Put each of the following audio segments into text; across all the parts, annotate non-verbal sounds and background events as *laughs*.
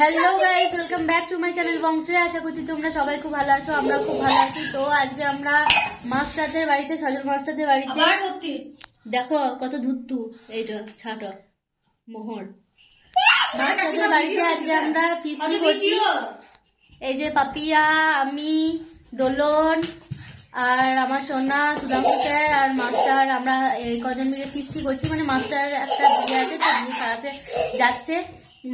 hello guys welcome back to my channel বংশে আশা করছি তোমরা সবাই খুব ভালো আছো আমরা খুব ভালো আছি তো আজকে আমরা মাস্টারদের বাড়িতে সজল মাস্টারদের বাড়িতে দেখো কত ধুত্তু এইটা ছাট মোহর *laughs* মাস্টারদের বাড়িতে আজকে আমরা ফিস্টি করছি এই যে পাপিয়া আমি দোলন আর আমার সোনা সুদাম স্যার আর মাস্টার আমরা এই কজন মিলে ফিস্টি করছি মানে মাস্টার একটা বিয়ে আছে তার সারাতে যাচ্ছে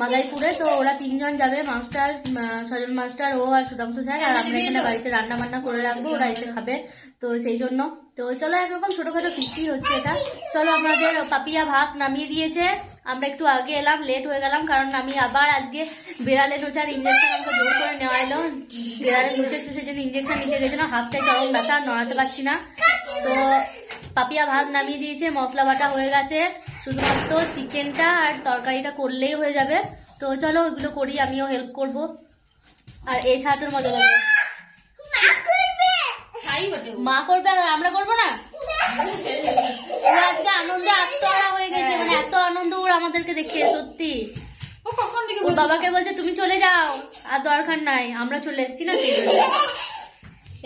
মাদাইপুরে তো ওরা তিনজন যাবে মাস্টার সজন মাস্টার ও আর সুধাংশু স্যার আর আমরা এখানে বাড়িতে রান্না বান্না করে রাখবো ওরা এসে খাবে তো সেই জন্য তো চলো একরকম ছোটখাটো ফিস্টি হচ্ছে এটা চলো আমাদের পাপিয়া ভাত নামিয়ে দিয়েছে আমরা একটু আগে এলাম লেট হয়ে গেলাম কারণ আমি আবার আজকে বেড়ালে নোচার ইঞ্জেকশন আমাকে জোর করে নেওয়া এলো বেড়ালে নোচেছে শেষে জন্য ইঞ্জেকশন নিতে গেছিলাম হাতটায় চরম ব্যথা নড়াতে পারছি না তো পাপিয়া ভাত নামিয়ে দিয়েছে মশলা বাটা হয়ে গেছে শুধুমাত্র চিকেনটা আর তরকারিটা করলেই হয়ে যাবে তো চলো ওইগুলো করি আমিও হেল্প করব আর এই ছাড়টার মজা লাগবে মা করবে আর আমরা করবো না আজকে আনন্দে আত্মহারা হয়ে গেছে মানে এত আনন্দ ওর আমাদেরকে দেখে সত্যি ওর বাবাকে বলছে তুমি চলে যাও আর দরকার নাই আমরা চলে এসছি না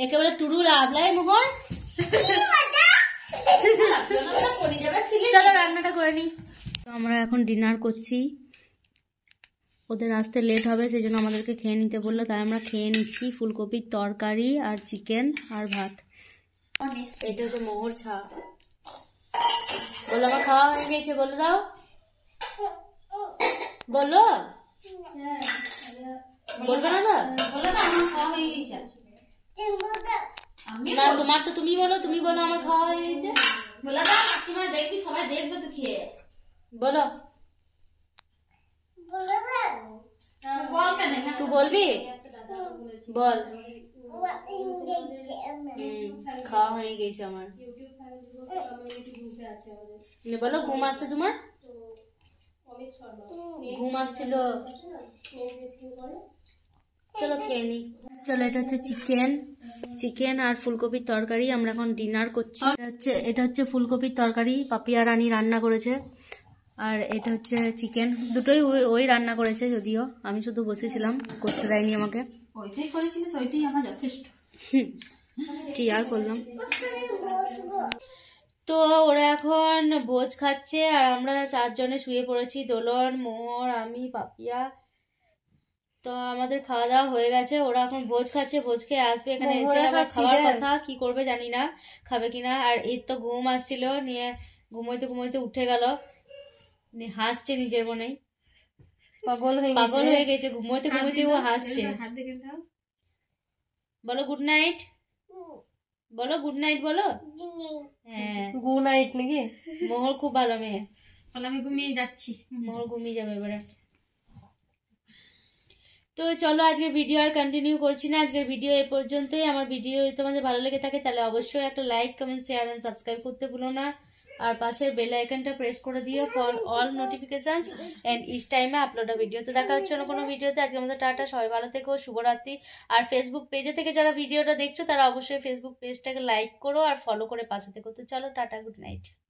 একেবারে টুরু লাভলাই মোহন *laughs* চলো রান্নাটা করে নিই তো আমরা এখন ডিনার করছি ওদের আসতে লেট হবে সেই জন্য আমাদেরকে খেয়ে নিতে বললো তাই আমরা খেয়ে নিচ্ছি ফুলকপির তরকারি আর চিকেন আর ভাত এটা হচ্ছে মোহর ছা বললো আমার খাওয়া হয়ে গেছে বলে দাও বলো বলবে না না না তোমার তো তুমি বলো তুমি বলো আমার খাওয়া হয়ে গেছে দেখবি সবাই দেখবে তো খেয়ে বলো হ্যাঁ, তুই বলবি বল খাওয়া হয়ে গেছে আমার বলো ঘুম আসছে তোমার ঘুম আসছিল চলো খেয়ে চলো এটা হচ্ছে চিকেন চিকেন আর ফুলকপির তরকারি আমরা এখন ডিনার করছি এটা হচ্ছে এটা হচ্ছে ফুলকপির তরকারি পাপিয়া রানী রান্না করেছে আর এটা হচ্ছে চিকেন দুটোই ওই রান্না করেছে যদিও আমি শুধু বসেছিলাম করতে দেয়নি আমাকে কি আর করলাম তো ওরা এখন ভোজ খাচ্ছে আর আমরা চারজনে শুয়ে পড়েছি দোলন মোহর আমি পাপিয়া তো আমাদের খাওয়া দাওয়া হয়ে গেছে ওরা এখন ভোজ খাচ্ছে ভোজ খেয়ে আসবে এখানে এসে আবার খাওয়ার কথা কি করবে জানি না খাবে কিনা আর এর তো ঘুম আসছিল নিয়ে ঘুমাইতে ঘুমাইতে উঠে গেল হাসছে নিজের মনেই পাগল হয়ে পাগল হয়ে গেছে ঘুমোতে ঘুমাইতে ও হাসছে বলো গুড নাইট বলো গুড নাইট বলো হ্যাঁ গুড নাইট নাকি মোহর খুব ভালো মেয়ে আমি ঘুমিয়ে যাচ্ছি মোহর ঘুমিয়ে যাবে এবারে তো চলো আজকে ভিডিও আর কন্টিনিউ করছি না আজকের ভিডিও এ পর্যন্তই আমার ভিডিও তোমাদের ভালো লেগে থাকে তাহলে অবশ্যই একটা like comment share and subscribe করতে ভুলো না আর পাশের বেল আইকনটা প্রেস করে দিও ফর অল নোটিফিকেশনস অ্যান্ড ইস টাইমে আপলোড ভিডিও তো দেখা হচ্ছে না কোনো ভিডিওতে আজকে আমাদের টাটা সবাই ভালো থেকো শুভরাত্রি আর ফেসবুক পেজে থেকে যারা ভিডিওটা দেখছো তারা অবশ্যই ফেসবুক পেজটাকে লাইক করো আর ফলো করে পাশে থেকো তো চলো টাটা গুড নাইট